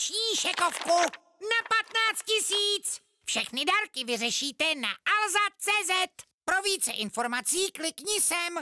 vánoční šekovku na 15 tisíc. Všechny dárky vyřešíte na alza.cz. Pro více informací klikni sem.